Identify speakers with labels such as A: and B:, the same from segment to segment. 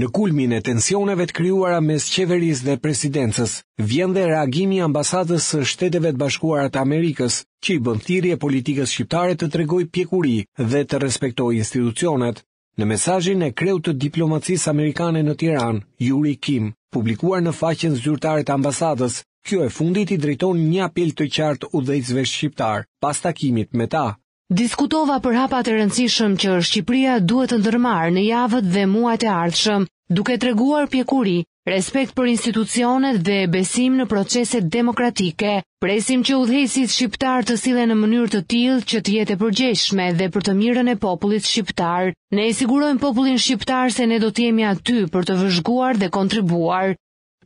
A: Në kulmin e tensioneve të krijuara mes qeverisë dhe presidencës, vjen dhe reagimi i ambasadës së Shteteve të Bashkuara të Amerikës, që i bën thirrje politikës shqiptare të tregoj pjekuri dhe të respektojë institucionet. Në mesazhin e kreut të diplomacisë amerikane në Tiranë, Yuri Kim, publikuar në faqen zyrtare të ambasadës, kjo e fundit i drejton një apel të qartë udhëheqësve shqiptar pas takimit me Ta
B: diskutova për hapat e rëndësishëm që Shqipëria duhet të ndërmarë në javët dhe muajt e ardhshëm, duke treguar pjekuri, respekt për institucionet dhe besim në proceset demokratike. Presim që udhëhesit shqiptar të sillen në mënyrë të tillë që të jetë e përgjeshme dhe për të mirën e popullit shqiptar. Ne e sigurojmë popullin shqiptar se ne do të jemi aty për të vëzhguar dhe kontribuar.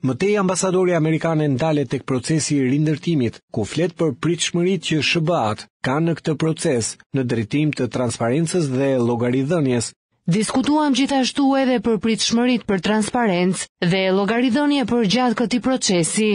A: Mëtej ambasadori Amerikanë e ndale të këtë procesi i rindërtimit, ku flet për pritë shmërit që shëbat ka në këtë proces në drejtim të transparencës dhe llogaridhënies.
B: Diskutuam gjithashtu edhe për pritë shmërit për transparencë dhe logaridhënje për gjatë këti procesi.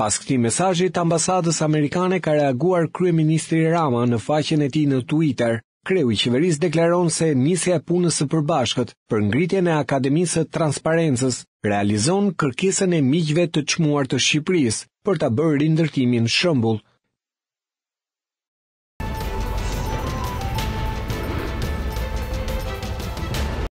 A: Pas këti mesajit, ambasadës Amerikanë e ka reaguar Krye Ministri Rama në faqen e ti në Twitter. Kreu i qeverisë deklaron se nisja e punës së përbashkët për ngritjen e Akademisë së Transparencës realizon kërkesën e miqve të çmuar të Shqipërisë për ta bërë rindërtimin shëmbull.